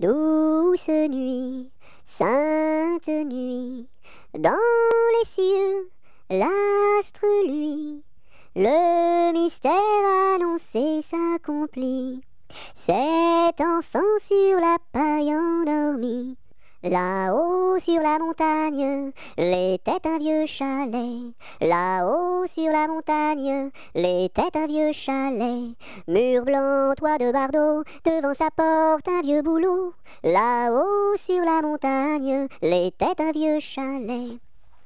Douce nuit, sainte nuit, dans les cieux, l'astre lui, le mystère annoncé s'accomplit. Cet enfant sur la paille endormi Là-haut sur la montagne, l'était un vieux chalet. Là-haut sur la montagne, l'était un vieux chalet. Mur blanc, toit de bardeaux, devant sa porte un vieux boulot. Là-haut sur la montagne, l'était un vieux chalet.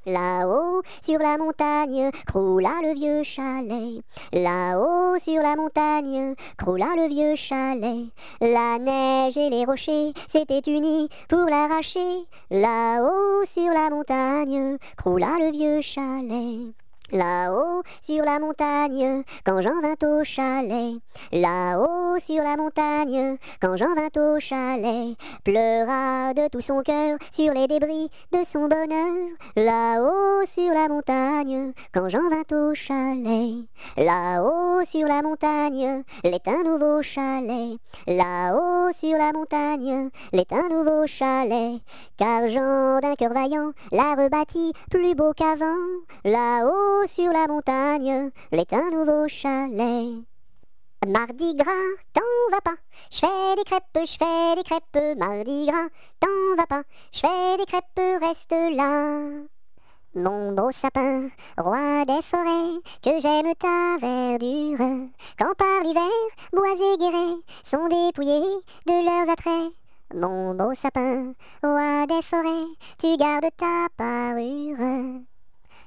Là-haut, sur la montagne, croula le vieux chalet. Là-haut, sur la montagne, croula le vieux chalet. La neige et les rochers s'étaient unis pour l'arracher. Là-haut, sur la montagne, croula le vieux chalet. Là-haut sur la montagne, quand Jean vint au chalet, là-haut sur la montagne, quand Jean vint au chalet, pleura de tout son cœur sur les débris de son bonheur, là-haut sur la montagne, quand Jean vint au chalet, là-haut sur la montagne, l'est un nouveau chalet, là-haut sur la montagne, l'est un nouveau chalet, car Jean d'un cœur vaillant l'a rebâti plus beau qu'avant, là-haut sur la montagne, l'est un nouveau chalet. Mardi gras, t'en vas pas, je fais des crêpes, je fais des crêpes, mardi gras, t'en vas pas, je fais des crêpes, reste là. Mon beau sapin, roi des forêts, que j'aime ta verdure, quand par l'hiver, bois et guéret sont dépouillés de leurs attraits. Mon beau sapin, roi des forêts, tu gardes ta parure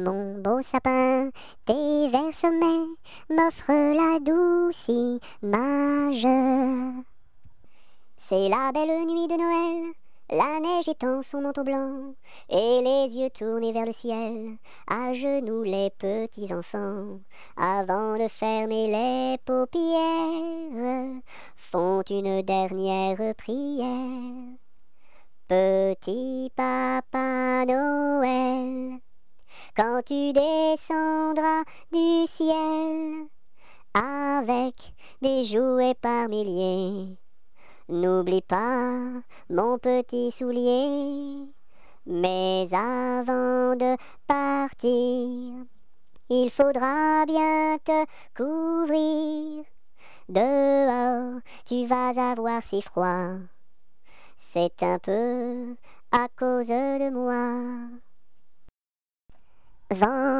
Mon beau sapin, tes vers sommets m'offrent la douce image. C'est la belle nuit de Noël, la neige étend son manteau blanc, et les yeux tournés vers le ciel, à genoux les petits enfants, avant de fermer les paupières, font une dernière prière. Petit Papa Noël, quand tu descendras du ciel avec des jouets par milliers. N'oublie pas mon petit soulier, mais avant de partir, il faudra bien te couvrir. Dehors, tu vas avoir si froid. C'est un peu à cause de moi. Zon.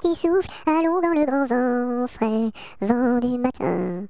qui souffle, allons dans le grand vent frais, vent du matin.